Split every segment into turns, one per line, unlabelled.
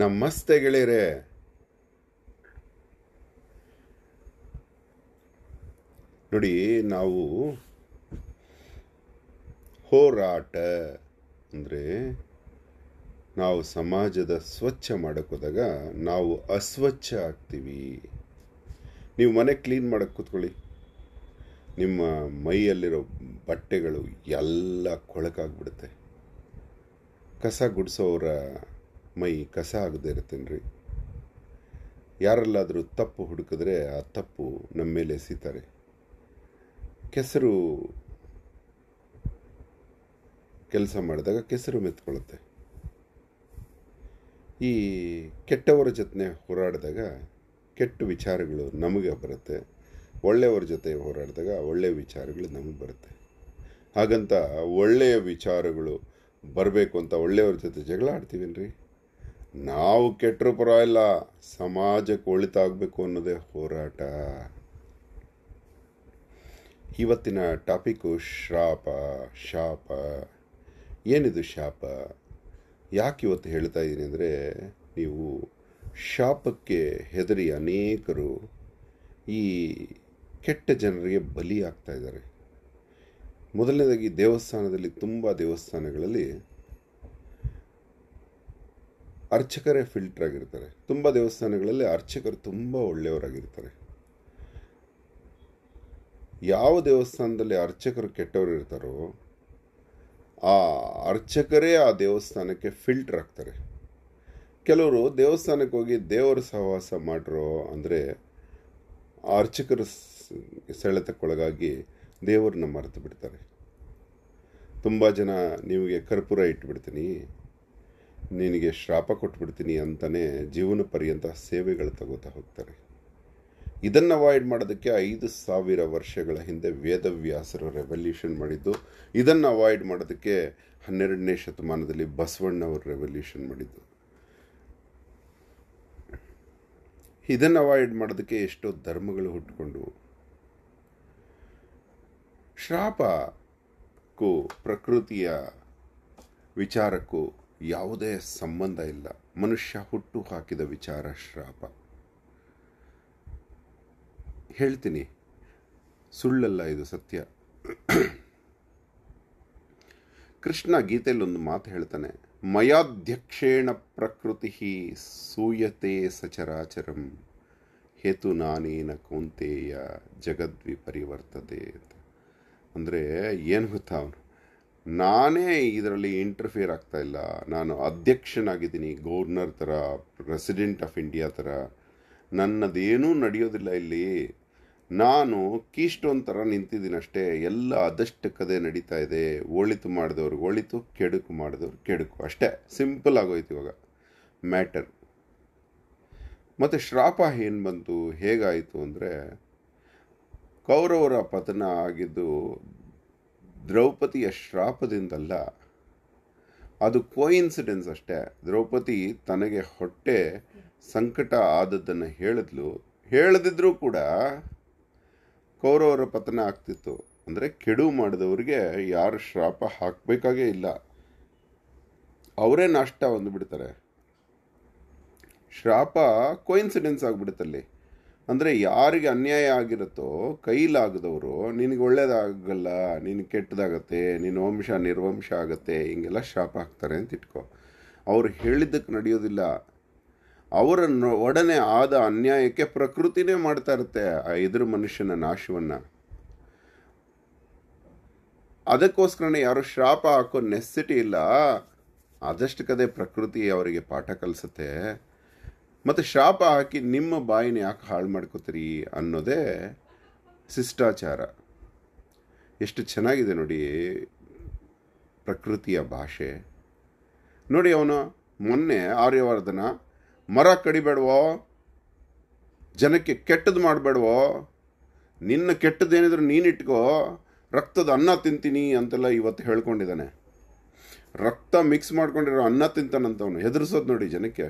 ನಮಸ್ತೆ ಗೆಳೆಯರೆ ನೋಡಿ ನಾವು ಹೋರಾಟ ಅಂದರೆ ನಾವು ಸಮಾಜದ ಸ್ವಚ್ಛ ಮಾಡೋಕ್ಕೋದಾಗ ನಾವು ಅಸ್ವಚ್ಛ ಆಗ್ತೀವಿ ನೀವು ಮನೆ ಕ್ಲೀನ್ ಮಾಡೋಕ್ಕೆ ಕೂತ್ಕೊಳ್ಳಿ ನಿಮ್ಮ ಮೈಯಲ್ಲಿರೋ ಬಟ್ಟೆಗಳು ಎಲ್ಲ ಕೊಳಕಾಗ್ಬಿಡುತ್ತೆ ಕಸ ಗುಡಿಸೋರ ಮೈ ಕಸ ಆಗದೆ ಇರ್ತೇನೆ ರೀ ಯಾರಲ್ಲಾದರೂ ತಪ್ಪು ಹುಡುಕಿದ್ರೆ ಆ ತಪ್ಪು ನಮ್ಮ ಮೇಲೆ ಎಸಿತಾರೆ ಕೆಸರು ಕೆಲಸ ಮಾಡಿದಾಗ ಕೆಸರು ಮೆತ್ಕೊಳ್ಳುತ್ತೆ ಈ ಕೆಟ್ಟವರ ಜೊತೆ ಹೋರಾಡಿದಾಗ ಕೆಟ್ಟ ವಿಚಾರಗಳು ನಮಗೆ ಬರುತ್ತೆ ಒಳ್ಳೆಯವ್ರ ಜೊತೆ ಹೋರಾಡಿದಾಗ ಒಳ್ಳೆಯ ವಿಚಾರಗಳು ನಮಗೆ ಬರುತ್ತೆ ಹಾಗಂತ ಒಳ್ಳೆಯ ವಿಚಾರಗಳು ಬರಬೇಕು ಅಂತ ಒಳ್ಳೆಯವ್ರ ಜೊತೆ ಜಗಳ ರೀ ನಾವು ಕೆಟ್ಟರು ಪರವಾಗಿಲ್ಲ ಸಮಾಜಕ್ಕೆ ಒಳಿತಾಗಬೇಕು ಅನ್ನೋದೇ ಹೋರಾಟ ಇವತ್ತಿನ ಟಾಪಿಕ್ಕು ಶಾಪ ಶಾಪ ಏನಿದು ಶಾಪ ಯಾಕೆ ಇವತ್ತು ಹೇಳ್ತಾ ಇದ್ದೀನಿ ಅಂದರೆ ನೀವು ಶಾಪಕ್ಕೆ ಹೆದರಿ ಅನೇಕರು ಈ ಕೆಟ್ಟ ಜನರಿಗೆ ಬಲಿ ಇದ್ದಾರೆ ಮೊದಲನೇದಾಗಿ ದೇವಸ್ಥಾನದಲ್ಲಿ ತುಂಬ ದೇವಸ್ಥಾನಗಳಲ್ಲಿ ಅರ್ಚಕರೇ ಫಿಲ್ಟರ್ ಆಗಿರ್ತಾರೆ ತುಂಬ ದೇವಸ್ಥಾನಗಳಲ್ಲಿ ಅರ್ಚಕರು ತುಂಬ ಒಳ್ಳೆಯವರಾಗಿರ್ತಾರೆ ಯಾವ ದೇವಸ್ಥಾನದಲ್ಲಿ ಅರ್ಚಕರು ಕೆಟ್ಟವರು ಇರ್ತಾರೋ ಆ ಅರ್ಚಕರೇ ಆ ದೇವಸ್ಥಾನಕ್ಕೆ ಫಿಲ್ಟರ್ ಆಗ್ತಾರೆ ಕೆಲವರು ದೇವಸ್ಥಾನಕ್ಕೆ ಹೋಗಿ ದೇವರ ಸಹವಾಸ ಮಾಡಿರೋ ಅಂದರೆ ಆ ಅರ್ಚಕರ ಸೆಳೆತಕ್ಕೊಳಗಾಗಿ ದೇವರನ್ನ ಮರೆತು ಬಿಡ್ತಾರೆ ತುಂಬ ಜನ ನಿಮಗೆ ಕರ್ಪೂರ ಇಟ್ಬಿಡ್ತೀನಿ ನಿನಗೆ ಶ್ರಾಪ ಕೊಟ್ಬಿಡ್ತೀನಿ ಅಂತಲೇ ಜೀವನ ಪರ್ಯಂತ ಸೇವೆಗಳು ತಗೋತಾ ಹೋಗ್ತಾರೆ ಇದನ್ನು ಅವಾಯ್ಡ್ ಮಾಡೋದಕ್ಕೆ ಐದು ಸಾವಿರ ವರ್ಷಗಳ ಹಿಂದೆ ವೇದವ್ಯಾಸರು ರೆವಲ್ಯೂಷನ್ ಮಾಡಿದ್ದು ಇದನ್ನು ಅವಾಯ್ಡ್ ಮಾಡೋದಕ್ಕೆ ಹನ್ನೆರಡನೇ ಶತಮಾನದಲ್ಲಿ ಬಸವಣ್ಣವರು ರೆವಲ್ಯೂಷನ್ ಮಾಡಿದ್ದು ಇದನ್ನು ಅವಾಯ್ಡ್ ಮಾಡೋದಕ್ಕೆ ಎಷ್ಟೋ ಧರ್ಮಗಳು ಹುಟ್ಟಿಕೊಂಡು ಶ್ರಾಪಕ್ಕೂ ಪ್ರಕೃತಿಯ ವಿಚಾರಕ್ಕೂ ಯಾವುದೇ ಸಂಬಂಧ ಇಲ್ಲ ಮನುಷ್ಯ ಹುಟ್ಟು ಹಾಕಿದ ವಿಚಾರ ಶ್ರಾಪ ಹೇಳ್ತೀನಿ ಸುಳ್ಳಲ್ಲ ಇದು ಸತ್ಯ ಕೃಷ್ಣ ಗೀತೆಯಲ್ಲಿ ಒಂದು ಮಾತು ಹೇಳ್ತಾನೆ ಮಯಾಧ್ಯಕ್ಷೇಣ ಪ್ರಕೃತಿ ಸೂಯತೆ ಸಚರಾಚರಂ ಹೇತು ನಾನೇನ ಕೌಂತೆಯ ಜಗದ್ವಿ ಪರಿವರ್ತತೆ ಅಂತ ಅಂದರೆ ಏನು ಗೊತ್ತಾ ಅವನು ನಾನೇ ಇದರಲ್ಲಿ ಇಂಟರ್ಫಿಯರ್ ಇಲ್ಲ ನಾನು ಅಧ್ಯಕ್ಷನಾಗಿದ್ದೀನಿ ಗೌರ್ನರ್ ಥರ ಪ್ರೆಸಿಡೆಂಟ್ ಆಫ್ ಇಂಡಿಯಾ ಥರ ನನ್ನದೇನೂ ನಡೆಯೋದಿಲ್ಲ ಇಲ್ಲಿ ನಾನು ಕೀಸ್ಟೋನ್ ಥರ ನಿಂತಿದ್ದೀನಿ ಅಷ್ಟೇ ಎಲ್ಲ ಕದೆ ನಡೀತಾ ಇದೆ ಒಳಿತು ಮಾಡಿದವ್ರು ಒಳಿತು ಕೆಡುಕು ಮಾಡಿದವ್ರು ಕೆಡುಕು ಅಷ್ಟೇ ಸಿಂಪಲ್ ಆಗೋಯ್ತು ಇವಾಗ ಮ್ಯಾಟರ್ ಮತ್ತು ಶ್ರಾಪ ಏನು ಬಂತು ಹೇಗಾಯಿತು ಅಂದರೆ ಕೌರವರ ಪತನ ಆಗಿದ್ದು ದ್ರೌಪದಿಯ ಶ್ರಾಪದಿಂದಲ್ಲ ಅದು ಕೋಇನ್ಸಿಡೆನ್ಸ್ ಅಷ್ಟೇ ದ್ರೌಪದಿ ತನಗೆ ಹೊಟ್ಟೆ ಸಂಕಟ ಆದದ್ದನ್ನು ಹೇಳಿದ್ಲು ಹೇಳದಿದ್ರೂ ಕೂಡ ಕೌರವರ ಪತನ ಆಗ್ತಿತ್ತು ಅಂದರೆ ಕೆಡು ಮಾಡಿದವರಿಗೆ ಯಾರು ಶ್ರಾಪ ಹಾಕಬೇಕಾಗೇ ಇಲ್ಲ ಅವರೇ ನಾಷ್ಟ ಬಂದುಬಿಡ್ತಾರೆ ಶ್ರಾಪ ಕೋಇನ್ಸಿಡೆನ್ಸ್ ಆಗಿಬಿಡುತ್ತಲ್ಲಿ ಅಂದರೆ ಯಾರಿಗೆ ಅನ್ಯಾಯ ಆಗಿರುತ್ತೋ ಕೈಲಾಗದವರು ನಿನಗೆ ಒಳ್ಳೇದಾಗಲ್ಲ ನಿನಗೆ ಕೆಟ್ಟದಾಗತ್ತೆ ನಿನ್ನ ವಂಶ ನಿರ್ವಂಶ ಆಗತ್ತೆ ಹಿಂಗೆಲ್ಲ ಶಾಪ ಹಾಕ್ತಾರೆ ಅಂತ ಇಟ್ಕೋ ಅವ್ರು ಹೇಳಿದ್ದಕ್ಕೆ ನಡೆಯೋದಿಲ್ಲ ಅವರನ್ನು ಒಡನೆ ಆದ ಅನ್ಯಾಯಕ್ಕೆ ಪ್ರಕೃತಿನೇ ಮಾಡ್ತಾ ಇರುತ್ತೆ ಆ ಎದುರು ಮನುಷ್ಯನ ನಾಶವನ್ನು ಅದಕ್ಕೋಸ್ಕರನೇ ಯಾರು ಶಾಪ ಹಾಕೋ ನೆಸ್ಸಿಟಿ ಇಲ್ಲ ಕದೇ ಪ್ರಕೃತಿ ಅವರಿಗೆ ಪಾಠ ಕಲಿಸುತ್ತೆ ಮತ್ತು ಶಾಪ ಹಾಕಿ ನಿಮ್ಮ ಬಾಯಿನ ಯಾಕೆ ಹಾಳು ಮಾಡ್ಕೋತೀರಿ ಅನ್ನೋದೇ ಶಿಷ್ಟಾಚಾರ ಎಷ್ಟು ಚೆನ್ನಾಗಿದೆ ನೋಡಿ ಪ್ರಕೃತಿಯ ಭಾಷೆ ನೋಡಿ ಅವನು ಮೊನ್ನೆ ಆರ್ಯವರ್ಧನ ಮರ ಕಡಿಬೇಡವೋ ಜನಕ್ಕೆ ಕೆಟ್ಟದ್ದು ಮಾಡಬೇಡವೋ ನಿನ್ನ ಕೆಟ್ಟದ್ದೇನಿದ್ರು ನೀನಿಟ್ಕೋ ರಕ್ತದ ಅನ್ನ ತಿಂತೀನಿ ಅಂತೆಲ್ಲ ಇವತ್ತು ಹೇಳ್ಕೊಂಡಿದ್ದಾನೆ ರಕ್ತ ಮಿಕ್ಸ್ ಮಾಡ್ಕೊಂಡಿರೋ ಅನ್ನ ತಿಂತಾನಂತವನು ಹೆದರ್ಸೋದು ನೋಡಿ ಜನಕ್ಕೆ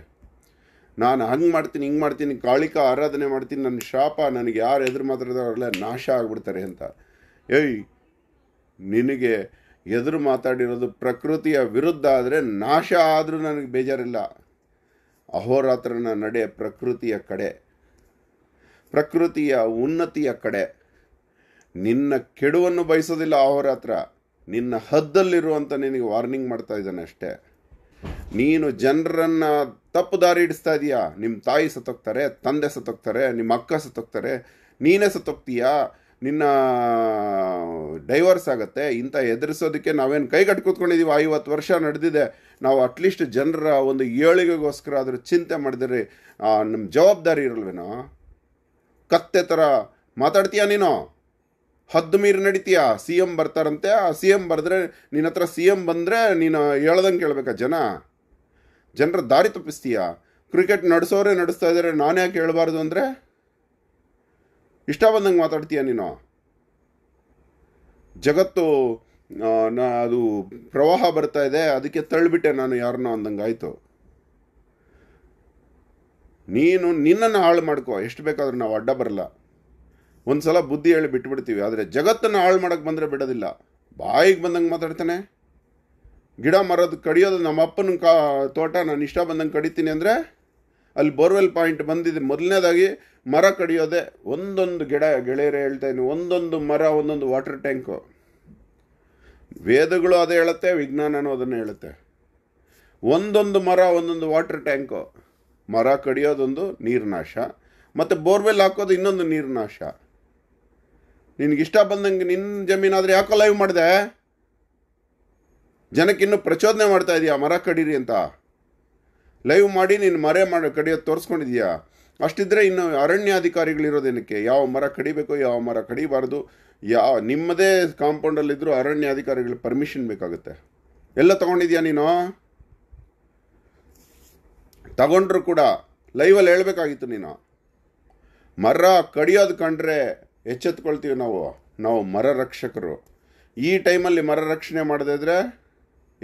ನಾನು ಹಂಗೆ ಮಾಡ್ತೀನಿ ಹಿಂಗೆ ಮಾಡ್ತೀನಿ ಕಾಳಿಕ ಆರಾಧನೆ ಮಾಡ್ತೀನಿ ನನ್ನ ಶಾಪ ನನಗೆ ಯಾರು ಎದುರು ಮಾತಾಡಿದಾರಲ್ಲ ನಾಶ ಆಗ್ಬಿಡ್ತಾರೆ ಅಂತ ಏಯ್ ನಿನಗೆ ಎದುರು ಮಾತಾಡಿರೋದು ಪ್ರಕೃತಿಯ ವಿರುದ್ಧ ಆದರೆ ನಾಶ ಆದರೂ ನನಗೆ ಬೇಜಾರಿಲ್ಲ ಅಹೋರಾತ್ರನ ನಡೆ ಪ್ರಕೃತಿಯ ಕಡೆ ಪ್ರಕೃತಿಯ ಉನ್ನತಿಯ ಕಡೆ ನಿನ್ನ ಕೆಡುವನ್ನು ಬಯಸೋದಿಲ್ಲ ಅಹೋರಾತ್ರ ನಿನ್ನ ಹದ್ದಲ್ಲಿರುವಂಥ ನಿನಗೆ ವಾರ್ನಿಂಗ್ ಮಾಡ್ತಾ ಇದ್ದಾನೆ ಅಷ್ಟೇ ನೀನು ಜನರನ್ನು ತಪ್ಪು ದಾರಿ ಹಿಡಿಸ್ತಾ ಇದೀಯಾ ನಿಮ್ಮ ತಾಯಿ ಸತ್ತೋಗ್ತಾರೆ ತಂದೆ ಸತ್ತೋಗ್ತಾರೆ ನಿಮ್ಮ ಅಕ್ಕ ಸತ್ತೋಗ್ತಾರೆ ನೀನೇ ಸತ್ತೋಗ್ತೀಯಾ ನಿನ್ನ ಡೈವರ್ಸ್ ಆಗುತ್ತೆ ಇಂಥ ಎದುರಿಸೋದಕ್ಕೆ ನಾವೇನು ಕೈಗಟ್ಟು ಕೂತ್ಕೊಂಡಿದ್ದೀವಿ ಐವತ್ತು ವರ್ಷ ನಡೆದಿದೆ ನಾವು ಅಟ್ಲೀಸ್ಟ್ ಜನರ ಒಂದು ಏಳಿಗೆಗೋಸ್ಕರ ಆದರೂ ಚಿಂತೆ ಮಾಡಿದ್ರಿ ನಮ್ಮ ಜವಾಬ್ದಾರಿ ಇರಲ್ವೇನೋ ಕತ್ತೆ ಥರ ಮಾತಾಡ್ತೀಯಾ ನೀನು ಹದ್ದು ಮೀರಿ ನಡಿತೀಯಾ ಸಿ ಎಮ್ ಬರ್ತಾರಂತೆ ಆ ಸಿ ಎಮ್ ಬರೆದ್ರೆ ನಿನ್ನ ಹತ್ರ ಸಿ ಎಮ್ ಬಂದರೆ ನೀನು ಹೇಳ್ದಂಗೆ ಕೇಳಬೇಕಾ ಜನ ಜನರ ದಾರಿ ತಪ್ಪಿಸ್ತೀಯಾ ಕ್ರಿಕೆಟ್ ನಡೆಸೋರೇ ನಡೆಸ್ತಾ ಇದ್ದಾರೆ ನಾನು ಯಾಕೆ ಹೇಳಬಾರ್ದು ಅಂದರೆ ಇಷ್ಟ ಬಂದಂಗೆ ಮಾತಾಡ್ತೀಯ ನೀನು ಜಗತ್ತು ಅದು ಪ್ರವಾಹ ಬರ್ತಾ ಇದೆ ಅದಕ್ಕೆ ತಳ್ಳಿಬಿಟ್ಟೆ ನಾನು ಯಾರನ್ನೋ ಅಂದಂಗೆ ಆಯಿತು ನೀನು ನಿನ್ನನ್ನು ಹಾಳು ಮಾಡ್ಕೋ ಎಷ್ಟು ಬೇಕಾದರೂ ನಾವು ಅಡ್ಡ ಬರಲ್ಲ ಒಂದು ಸಲ ಬುದ್ಧಿ ಹೇಳಿ ಬಿಟ್ಬಿಡ್ತೀವಿ ಆದರೆ ಜಗತ್ತನ್ನು ಹಾಳು ಮಾಡೋಕ್ಕೆ ಬಂದರೆ ಬಿಡೋದಿಲ್ಲ ಬಾಯಿಗೆ ಬಂದಂಗೆ ಮಾತಾಡ್ತಾನೆ ಗಿಡ ಮರದ ಕಡಿಯೋದು ನಮ್ಮ ಅಪ್ಪನ ಕಾ ತೋಟ ನಾನು ಇಷ್ಟ ಬಂದಂಗೆ ಕಡಿತೀನಿ ಅಂದರೆ ಅಲ್ಲಿ ಬೋರ್ವೆಲ್ ಪಾಯಿಂಟ್ ಬಂದಿದೆ ಮೊದಲನೇದಾಗಿ ಮರ ಕಡಿಯೋದೆ ಒಂದೊಂದು ಗಿಡ ಗೆಳೆಯರೇ ಹೇಳ್ತಾ ಒಂದೊಂದು ಮರ ಒಂದೊಂದು ವಾಟರ್ ಟ್ಯಾಂಕು ವೇದಗಳು ಅದೇ ಹೇಳುತ್ತೆ ವಿಜ್ಞಾನನೂ ಅದನ್ನು ಹೇಳುತ್ತೆ ಒಂದೊಂದು ಮರ ಒಂದೊಂದು ವಾಟರ್ ಟ್ಯಾಂಕು ಮರ ಕಡಿಯೋದೊಂದು ನಾಶ ಮತ್ತು ಬೋರ್ವೆಲ್ ಹಾಕೋದು ಇನ್ನೊಂದು ನಾಶ ನಿನಗಿಷ್ಟ ಬಂದಂಗೆ ನಿನ್ನ ಜಮೀನಾದರೆ ಯಾಕೋ ಲೈವ್ ಮಾಡಿದೆ ಜನಕ್ಕೆ ಇನ್ನೂ ಪ್ರಚೋದನೆ ಮಾಡ್ತಾ ಇದೆಯಾ ಮರ ಕಡೀರಿ ಅಂತ ಲೈವ್ ಮಾಡಿ ನೀನು ಮರ ಮಾಡಿ ಕಡಿಯೋದು ತೋರಿಸ್ಕೊಂಡಿದ್ಯಾ ಅಷ್ಟಿದ್ರೆ ಇನ್ನು ಅರಣ್ಯಾಧಿಕಾರಿಗಳಿರೋದೇನಕ್ಕೆ ಯಾವ ಮರ ಕಡಿಬೇಕು ಯಾವ ಮರ ಕಡಿಬಾರ್ದು ಯಾವ ನಿಮ್ಮದೇ ಕಾಂಪೌಂಡಲ್ಲಿದ್ದರೂ ಅರಣ್ಯಾಧಿಕಾರಿಗಳ ಪರ್ಮಿಷನ್ ಬೇಕಾಗುತ್ತೆ ಎಲ್ಲ ತೊಗೊಂಡಿದ್ಯಾ ನೀನು ತಗೊಂಡ್ರು ಕೂಡ ಲೈವಲ್ಲಿ ಹೇಳಬೇಕಾಗಿತ್ತು ನೀನು ಮರ ಕಡಿಯೋದು ಕಂಡ್ರೆ ಎಚ್ಚೆತ್ಕೊಳ್ತೀವಿ ನಾವು ನಾವು ಮರ ರಕ್ಷಕರು ಈ ಟೈಮಲ್ಲಿ ಮರ ರಕ್ಷಣೆ ಮಾಡದಿದ್ರೆ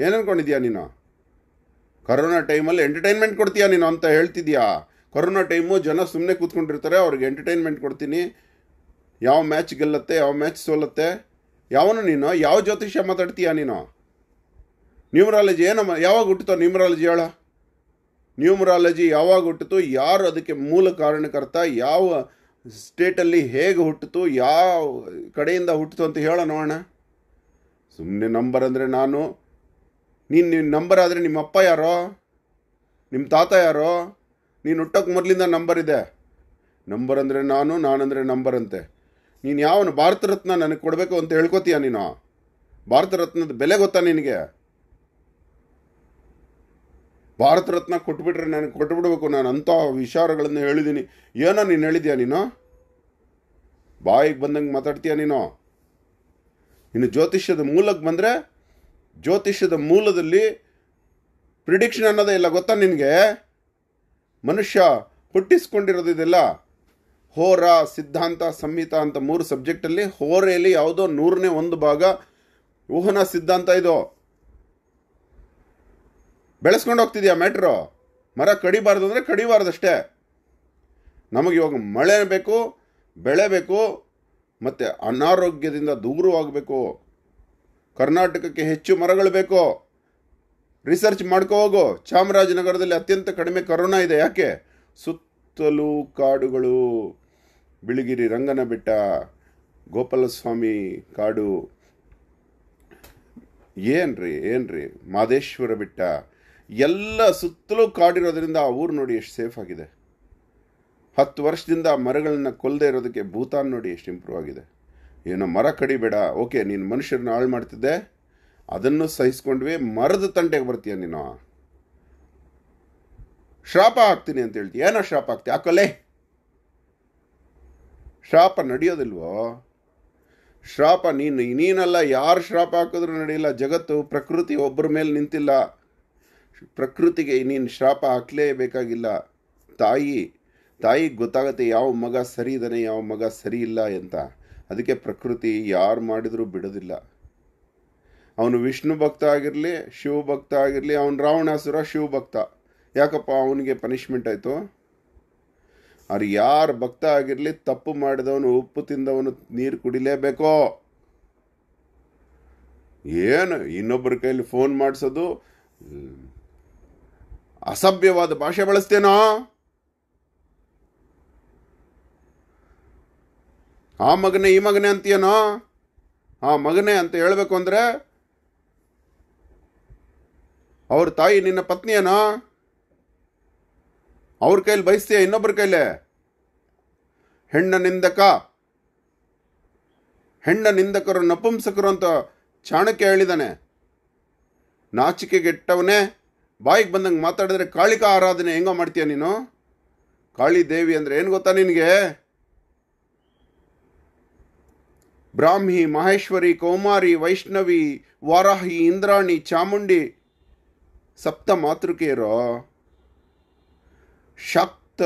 ಏನನ್ಕೊಂಡಿದ್ಯಾ ನೀನು ಕರೋನಾ ಟೈಮಲ್ಲಿ ಎಂಟರ್ಟೈನ್ಮೆಂಟ್ ಕೊಡ್ತೀಯಾ ನೀನು ಅಂತ ಹೇಳ್ತಿದ್ಯಾ ಕರೋನಾ ಟೈಮು ಜನ ಸುಮ್ಮನೆ ಕೂತ್ಕೊಂಡಿರ್ತಾರೆ ಅವ್ರಿಗೆ ಎಂಟರ್ಟೈನ್ಮೆಂಟ್ ಕೊಡ್ತೀನಿ ಯಾವ ಮ್ಯಾಚ್ ಗೆಲ್ಲತ್ತೆ ಯಾವ ಮ್ಯಾಚ್ ಸೋಲತ್ತೆ ಯಾವನು ನೀನು ಯಾವ ಜ್ಯೋತಿಷ್ಯ ಮಾತಾಡ್ತೀಯಾ ನೀನು ನ್ಯೂಮರಾಲಜಿ ಏನಮ್ಮ ಯಾವಾಗ ಹುಟ್ಟಿತು ನ್ಯೂಮರಾಲಜಿ ಹೇಳ ನ್ಯೂಮರಾಲಜಿ ಯಾವಾಗ ಹುಟ್ಟಿತು ಯಾರು ಅದಕ್ಕೆ ಮೂಲ ಕಾರಣಕರ್ತ ಯಾವ ಸ್ಟೇಟಲ್ಲಿ ಹೇಗೆ ಹುಟ್ಟಿತು ಯಾವ ಕಡೆಯಿಂದ ಹುಟ್ಟಿತು ಅಂತ ಹೇಳೋಣ ಸುಮ್ಮನೆ ನಂಬರ್ ಅಂದರೆ ನಾನು ನೀನು ನಿನ್ನ ನಂಬರ್ ಆದರೆ ನಿಮ್ಮ ಅಪ್ಪ ಯಾರೋ ನಿಮ್ಮ ತಾತ ಯಾರೋ ನೀನು ಹುಟ್ಟೋಕೆ ಮೊದಲಿಂದ ನಂಬರ್ ಇದೆ ನಂಬರ್ ಅಂದರೆ ನಾನು ನಾನಂದರೆ ನಂಬರ್ ಅಂತೆ ನೀನು ಯಾವನು ಭಾರತ ರತ್ನ ನನಗೆ ಕೊಡಬೇಕು ಅಂತ ಹೇಳ್ಕೊತೀಯ ನೀನು ಭಾರತ ರತ್ನದ ಬೆಲೆ ಗೊತ್ತಾ ನಿನಗೆ ಭಾರತ ರತ್ನ ಕೊಟ್ಬಿಟ್ರೆ ನನಗೆ ಕೊಟ್ಬಿಡ್ಬೇಕು ನಾನು ಅಂಥ ವಿಚಾರಗಳನ್ನು ಹೇಳಿದ್ದೀನಿ ಏನೋ ನೀನು ಹೇಳಿದ್ಯಾ ನೀನು ಬಾಯಿಗೆ ಬಂದಂಗೆ ಮಾತಾಡ್ತೀಯ ನೀನು ಇನ್ನು ಜ್ಯೋತಿಷ್ಯದ ಮೂಲಕ್ಕೆ ಬಂದರೆ ಜ್ಯೋತಿಷ್ಯದ ಮೂಲದಲ್ಲಿ ಪ್ರಿಡಿಕ್ಷನ್ ಅನ್ನೋದೇ ಇಲ್ಲ ಗೊತ್ತಾ ನಿನಗೆ ಮನುಷ್ಯ ಹುಟ್ಟಿಸ್ಕೊಂಡಿರೋದಿದೆಲ್ಲ ಹೋರ ಸಿದ್ಧಾಂತ ಸಂಹಿತ ಅಂತ ಮೂರು ಸಬ್ಜೆಕ್ಟಲ್ಲಿ ಹೋರೆಯಲ್ಲಿ ಯಾವುದೋ ನೂರನೇ ಒಂದು ಭಾಗ ಊಹನ ಸಿದ್ಧಾಂತ ಇದು ಬೆಳೆಸ್ಕೊಂಡು ಹೋಗ್ತಿದ್ಯಾ ಮ್ಯಾಟ್ರು ಮರ ಕಡಿಬಾರ್ದು ಅಂದರೆ ಕಡಿಬಾರ್ದಷ್ಟೇ ನಮಗೆ ಇವಾಗ ಮಳೆ ಬೇಕು ಬೆಳೆ ಬೇಕು ಮತ್ತು ಅನಾರೋಗ್ಯದಿಂದ ದೂರವಾಗಬೇಕು ಕರ್ನಾಟಕಕ್ಕೆ ಹೆಚ್ಚು ಮರಗಳು ಬೇಕೋ ರಿಸರ್ಚ್ ಮಾಡ್ಕೋ ಹೋಗೋ ಚಾಮರಾಜನಗರದಲ್ಲಿ ಅತ್ಯಂತ ಕಡಿಮೆ ಕರೋನಾ ಇದೆ ಯಾಕೆ ಸುತ್ತಲೂ ಕಾಡುಗಳು ಬಿಳಿಗಿರಿ ರಂಗನ ಬೆಟ್ಟ ಗೋಪಾಲಸ್ವಾಮಿ ಕಾಡು ಏನ್ರಿ ಏನ್ರಿ ಮಾದೇಶ್ವರ ಬೆಟ್ಟ ಎಲ್ಲ ಸುತ್ತಲೂ ಕಾಡಿರೋದ್ರಿಂದ ಆ ಊರು ನೋಡಿ ಎಷ್ಟು ಸೇಫ್ ಆಗಿದೆ ಹತ್ತು ವರ್ಷದಿಂದ ಮರಗಳನ್ನು ಕೊಲ್ಲದೆ ಇರೋದಕ್ಕೆ ಭೂತಾನ್ ನೋಡಿ ಎಷ್ಟು ಇಂಪ್ರೂವ್ ಆಗಿದೆ ಏನೋ ಮರ ಕಡಿಬೇಡ ಓಕೆ ನೀನು ಮನುಷ್ಯರನ್ನ ಹಾಳು ಮಾಡ್ತಿದ್ದೆ ಅದನ್ನು ಸಹಿಸ್ಕೊಂಡ್ವಿ ಮರದ ತಂಟೆಗೆ ಬರ್ತೀಯ ನೀನು ಶಾಪ ಹಾಕ್ತೀನಿ ಅಂತ ಹೇಳ್ತೀಯ ಏನೋ ಶಾಪ ಹಾಕ್ತಿ ಯಾಕಲೆ ಶಾಪ ನಡೆಯೋದಿಲ್ವೋ ಶಾಪ ನೀನು ನೀನಲ್ಲ ಯಾರು ಶ್ರಾಪ ಹಾಕಿದ್ರೂ ನಡೆಯಿಲ್ಲ ಜಗತ್ತು ಪ್ರಕೃತಿ ಒಬ್ಬರ ಮೇಲೆ ನಿಂತಿಲ್ಲ ಪ್ರಕೃತಿಗೆ ನೀನು ಶಾಪ ಹಾಕಲೇಬೇಕಾಗಿಲ್ಲ ತಾಯಿ ತಾಯಿಗೆ ಗೊತ್ತಾಗುತ್ತೆ ಯಾವ ಮಗ ಸರಿ ಇದ್ದಾನೆ ಯಾವ ಮಗ ಸರಿ ಇಲ್ಲ ಅಂತ ಅದಕ್ಕೆ ಪ್ರಕೃತಿ ಯಾರು ಮಾಡಿದರೂ ಬಿಡೋದಿಲ್ಲ ಅವನು ವಿಷ್ಣು ಭಕ್ತ ಆಗಿರಲಿ ಶಿವಭಕ್ತ ಆಗಿರಲಿ ಅವನು ರಾವಣಾಸುರ ಶಿವಭಕ್ತ ಯಾಕಪ್ಪ ಅವನಿಗೆ ಪನಿಷ್ಮೆಂಟ್ ಆಯಿತು ಅವ್ರು ಯಾರು ಭಕ್ತ ಆಗಿರಲಿ ತಪ್ಪು ಮಾಡಿದವನು ಉಪ್ಪು ತಿಂದವನು ನೀರು ಕುಡಿಲೇಬೇಕೋ ಏನು ಇನ್ನೊಬ್ಬರ ಕೈಲಿ ಫೋನ್ ಮಾಡಿಸೋದು ಅಸಭ್ಯವಾದ ಭಾಷೆ ಬಳಸ್ತೇನೋ ಆ ಮಗನೇ ಈ ಮಗನೇ ಅಂತೀಯನೋ ಆ ಮಗನೇ ಅಂತ ಹೇಳಬೇಕು ಅಂದರೆ ಅವ್ರ ತಾಯಿ ನಿನ್ನ ಪತ್ನಿಯನೋ ಅವ್ರ ಕೈಲಿ ಬಯಸ್ತೀಯ ಇನ್ನೊಬ್ಬರ ಕೈಲೇ ಹೆಣ್ಣ ನಿಂದಕ ಹೆಣ್ಣ ನಿಂದಕರು ನಪುಂಸಕರು ಅಂತ ಚಾಣಕ್ಯ ಹೇಳಿದಾನೆ ನಾಚಿಕೆಗೆಟ್ಟವನೇ ಬಾಯಿಗೆ ಬಂದಂಗೆ ಮಾತಾಡಿದ್ರೆ ಕಾಳಿಕಾ ಆರಾಧನೆ ಹೆಂಗೋ ಮಾಡ್ತೀಯ ನೀನು ಕಾಳಿ ದೇವಿ ಅಂದರೆ ಏನು ಗೊತ್ತಾ ನಿನಗೆ ಬ್ರಾಹ್ಮಿ ಮಹೇಶ್ವರಿ ಕೌಮಾರಿ ವೈಷ್ಣವಿ ವಾರಾಹಿ ಇಂದ್ರಾಣಿ ಚಾಮುಂಡಿ ಸಪ್ತ ಮಾತೃಕೆಯರು ಶಕ್ತ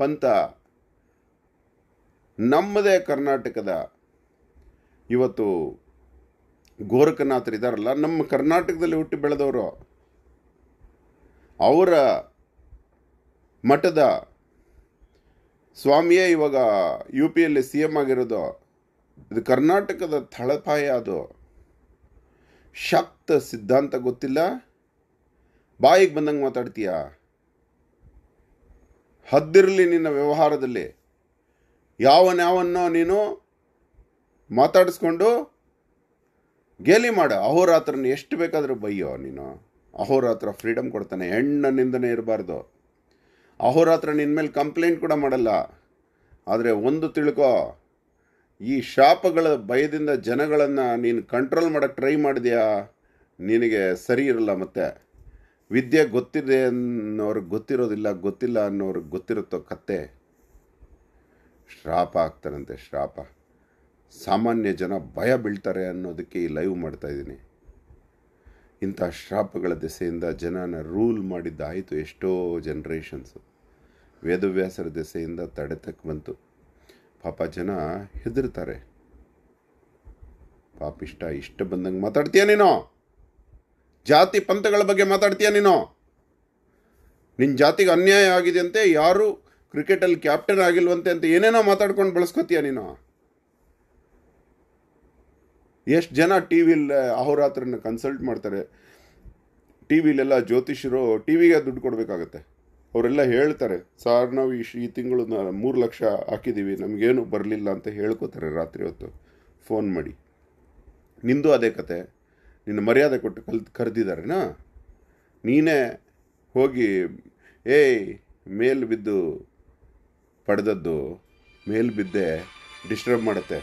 ಪಂಥ ನಮ್ಮದೇ ಕರ್ನಾಟಕದ ಇವತ್ತು ಗೋರಖನಾಥರು ಇದ್ದಾರಲ್ಲ ನಮ್ಮ ಕರ್ನಾಟಕದಲ್ಲಿ ಹುಟ್ಟಿ ಬೆಳೆದವರು ಅವರ ಮಠದ ಸ್ವಾಮಿಯೇ ಇವಾಗ ಯು ಪಿಯಲ್ಲಿ ಸಿ ಎಮ್ ಆಗಿರೋದು ಇದು ಕರ್ನಾಟಕದ ತಳಪಾಯ ಅದು ಶಕ್ತ ಸಿದ್ಧಾಂತ ಗೊತ್ತಿಲ್ಲ ಬಾಯಿಗೆ ಬಂದಂಗೆ ಮಾತಾಡ್ತೀಯ ಹದ್ದಿರಲಿ ನಿನ್ನ ವ್ಯವಹಾರದಲ್ಲಿ ಯಾವನ್ಯಾವನ್ನೋ ನೀನು ಮಾತಾಡಿಸ್ಕೊಂಡು ಗೇಲಿ ಮಾಡು ಅಹೋರಾತ್ರನ ಎಷ್ಟು ಬೇಕಾದರೂ ಬೈಯೋ ನೀನು ಅಹೋರಾತ್ರ ಫ್ರೀಡಮ್ ಕೊಡ್ತಾನೆ ಹೆಣ್ಣ ನಿಂದನೇ ಇರಬಾರ್ದು ಅಹೋರಾತ್ರ ನಿನ್ನ ಮೇಲೆ ಕಂಪ್ಲೇಂಟ್ ಕೂಡ ಮಾಡಲ್ಲ ಆದರೆ ಒಂದು ತಿಳ್ಕೋ ಈ ಶಾಪಗಳ ಭಯದಿಂದ ಜನಗಳನ್ನು ನೀನು ಕಂಟ್ರೋಲ್ ಮಾಡೋಕ್ಕೆ ಟ್ರೈ ಮಾಡಿದೆಯಾ ನಿನಗೆ ಸರಿ ಇರಲ್ಲ ಮತ್ತೆ ವಿದ್ಯೆ ಗೊತ್ತಿದೆ ಅನ್ನೋರಿಗೆ ಗೊತ್ತಿರೋದಿಲ್ಲ ಗೊತ್ತಿಲ್ಲ ಅನ್ನೋರಿಗೆ ಗೊತ್ತಿರುತ್ತೋ ಕತ್ತೆ ಶ್ರಾಪ ಆಗ್ತಾರಂತೆ ಶ್ರಾಪ ಸಾಮಾನ್ಯ ಜನ ಭಯ ಬೀಳ್ತಾರೆ ಅನ್ನೋದಕ್ಕೆ ಈ ಲೈವ್ ಮಾಡ್ತಾಯಿದ್ದೀನಿ ಇಂಥ ಶ್ರಾಪಗಳ ದೆಸೆಯಿಂದ ಜನನ ರೂಲ್ ಮಾಡಿದ್ದಾಯಿತು ಎಷ್ಟೋ ಜನ್ರೇಷನ್ಸು ವೇದವ್ಯಾಸರ ದೆಸೆಯಿಂದ ತಡೆತಕ್ಕೆ ಬಂತು ಪಾಪ ಜನ ಹೆದರ್ತಾರೆ ಪಾಪ ಇಷ್ಟ ಬಂದಂಗೆ ಮಾತಾಡ್ತೀಯ ನೀನು ಜಾತಿ ಪಂಥಗಳ ಬಗ್ಗೆ ಮಾತಾಡ್ತೀಯ ನೀನು ನಿನ್ನ ಜಾತಿಗೆ ಅನ್ಯಾಯ ಆಗಿದೆ ಅಂತೆ ಯಾರು ಕ್ರಿಕೆಟಲ್ಲಿ ಕ್ಯಾಪ್ಟನ್ ಆಗಿಲ್ವಂತೆ ಅಂತ ಏನೇನೋ ಮಾತಾಡ್ಕೊಂಡು ಬಳಸ್ಕೊತೀಯ ನೀನು ಎಷ್ಟು ಜನ ಟಿ ವಿಲಿ ಅಹೋರಾತ್ರನ ಕನ್ಸಲ್ಟ್ ಮಾಡ್ತಾರೆ ಟಿ ವಿಲೆಲ್ಲ ಜ್ಯೋತಿಷರು ಟಿ ವಿಗೆ ದುಡ್ಡು ಕೊಡಬೇಕಾಗತ್ತೆ ಅವರೆಲ್ಲ ಹೇಳ್ತಾರೆ ಸಾರ್ ನಾವು ಈ ಈ ತಿಂಗಳು ಮೂರು ಲಕ್ಷ ಹಾಕಿದ್ದೀವಿ ನಮಗೇನು ಬರಲಿಲ್ಲ ಅಂತ ಹೇಳ್ಕೋತಾರೆ ರಾತ್ರಿ ಹೊತ್ತು ಫೋನ್ ಮಾಡಿ ನಿಂದು ಅದೇ ಕತೆ ನಿನ್ನ ಮರ್ಯಾದೆ ಕೊಟ್ಟು ಕಲ್ ಕರೆದಿದ್ದಾರೆನಾ ನೀನೇ ಹೋಗಿ ಏಯ್ ಮೇಲ್ ಬಿದ್ದು ಪಡೆದದ್ದು ಮೇಲ್ ಬಿದ್ದೆ ಡಿಸ್ಟರ್ಬ್ ಮಾಡುತ್ತೆ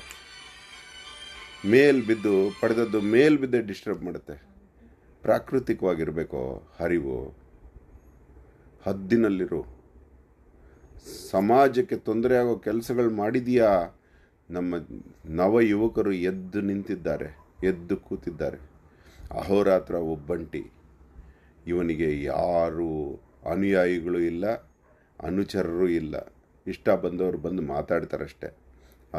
ಮೇಲ್ ಬಿದ್ದು ಪಡೆದದ್ದು ಮೇಲ್ ಬಿದ್ದೆ ಡಿಸ್ಟರ್ಬ್ ಮಾಡುತ್ತೆ ಪ್ರಾಕೃತಿಕವಾಗಿರಬೇಕು ಹರಿವು ಹದ್ದಿನಲ್ಲಿರು ಸಮಾಜಕ್ಕೆ ತೊಂದರೆ ಆಗೋ ಕೆಲಸಗಳು ಮಾಡಿದೀಯಾ ನಮ್ಮ ನವ ಯುವಕರು ಎದ್ದು ನಿಂತಿದ್ದಾರೆ ಎದ್ದು ಕೂತಿದ್ದಾರೆ ಅಹೋರಾತ್ರ ಒಬ್ಬಂಟಿ ಇವನಿಗೆ ಯಾರೂ ಅನುಯಾಯಿಗಳು ಇಲ್ಲ ಅನುಚರರು ಇಲ್ಲ ಇಷ್ಟ ಬಂದವರು ಬಂದು ಮಾತಾಡ್ತಾರಷ್ಟೆ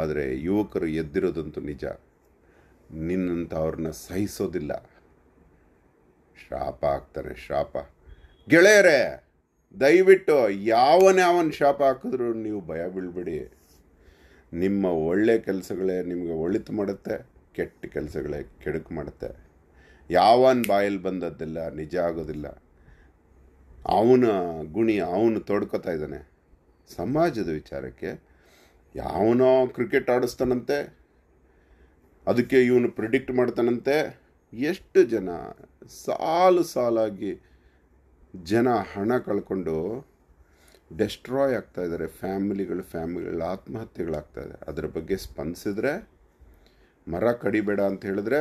ಆದರೆ ಯುವಕರು ಎದ್ದಿರೋದಂತೂ ನಿಜ ಅವ್ರನ್ನ ಸಹಿಸೋದಿಲ್ಲ ಶಾಪ ಆಗ್ತಾನೆ ಶಾಪ ಗೆಳೆಯರೇ ದಯವಿಟ್ಟು ಯಾವನೇ ಅವನ ಶಾಪ ಹಾಕಿದ್ರು ನೀವು ಭಯ ಬೀಳ್ಬೇಡಿ ನಿಮ್ಮ ಒಳ್ಳೆ ಕೆಲಸಗಳೇ ನಿಮಗೆ ಒಳಿತು ಮಾಡುತ್ತೆ ಕೆಟ್ಟ ಕೆಲಸಗಳೇ ಕೆಡುಕು ಮಾಡುತ್ತೆ ಯಾವನ ಬಾಯಲ್ಲಿ ಬಂದದ್ದೆಲ್ಲ ನಿಜ ಆಗೋದಿಲ್ಲ ಅವನ ಗುಣಿ ಅವನು ತೊಡ್ಕೊತಾ ಇದ್ದಾನೆ ಸಮಾಜದ ವಿಚಾರಕ್ಕೆ ಯಾವನೋ ಕ್ರಿಕೆಟ್ ಆಡಿಸ್ತಾನಂತೆ ಅದಕ್ಕೆ ಇವನು ಪ್ರಿಡಿಕ್ಟ್ ಮಾಡ್ತಾನಂತೆ ಎಷ್ಟು ಜನ ಸಾಲು ಸಾಲಾಗಿ ಜನ ಹಣ ಕಳ್ಕೊಂಡು ಡೆಸ್ಟ್ರಾಯ್ ಆಗ್ತಾ ಇದ್ದಾರೆ ಫ್ಯಾಮಿಲಿಗಳು ಫ್ಯಾಮಿಲಿಗಳು ಇದೆ ಅದರ ಬಗ್ಗೆ ಸ್ಪಂದಿಸಿದ್ರೆ ಮರ ಕಡಿಬೇಡ ಅಂತ ಹೇಳಿದ್ರೆ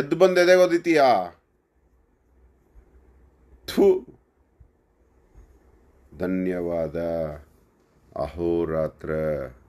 ಎದ್ದು ಬಂದೆದೆ ಓದಿತೀಯಾ ಥೂ ಧನ್ಯವಾದ ಅಹೋರಾತ್ರ